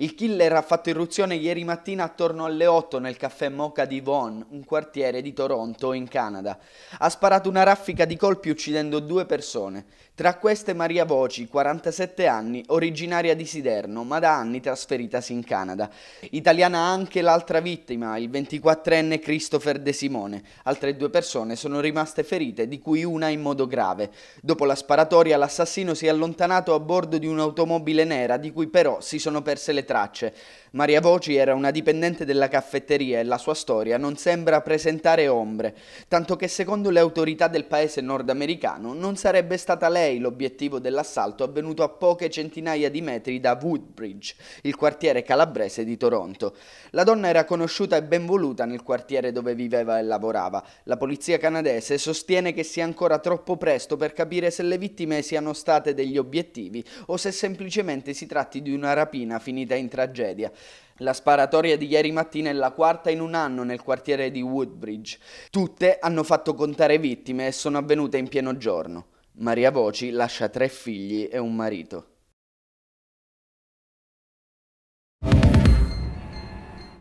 Il killer ha fatto irruzione ieri mattina attorno alle 8 nel caffè Mocha di Vaughan, un quartiere di Toronto, in Canada. Ha sparato una raffica di colpi uccidendo due persone, tra queste Maria Voci, 47 anni, originaria di Siderno, ma da anni trasferitasi in Canada. Italiana anche l'altra vittima, il 24enne Christopher De Simone. Altre due persone sono rimaste ferite, di cui una in modo grave. Dopo la sparatoria l'assassino si è allontanato a bordo di un'automobile nera, di cui però si sono perse le tracce. Maria Voci era una dipendente della caffetteria e la sua storia non sembra presentare ombre, tanto che secondo le autorità del paese nordamericano non sarebbe stata lei l'obiettivo dell'assalto avvenuto a poche centinaia di metri da Woodbridge, il quartiere calabrese di Toronto. La donna era conosciuta e ben voluta nel quartiere dove viveva e lavorava. La polizia canadese sostiene che sia ancora troppo presto per capire se le vittime siano state degli obiettivi o se semplicemente si tratti di una rapina finita in in tragedia. La sparatoria di ieri mattina è la quarta in un anno nel quartiere di Woodbridge. Tutte hanno fatto contare vittime e sono avvenute in pieno giorno. Maria Voci lascia tre figli e un marito.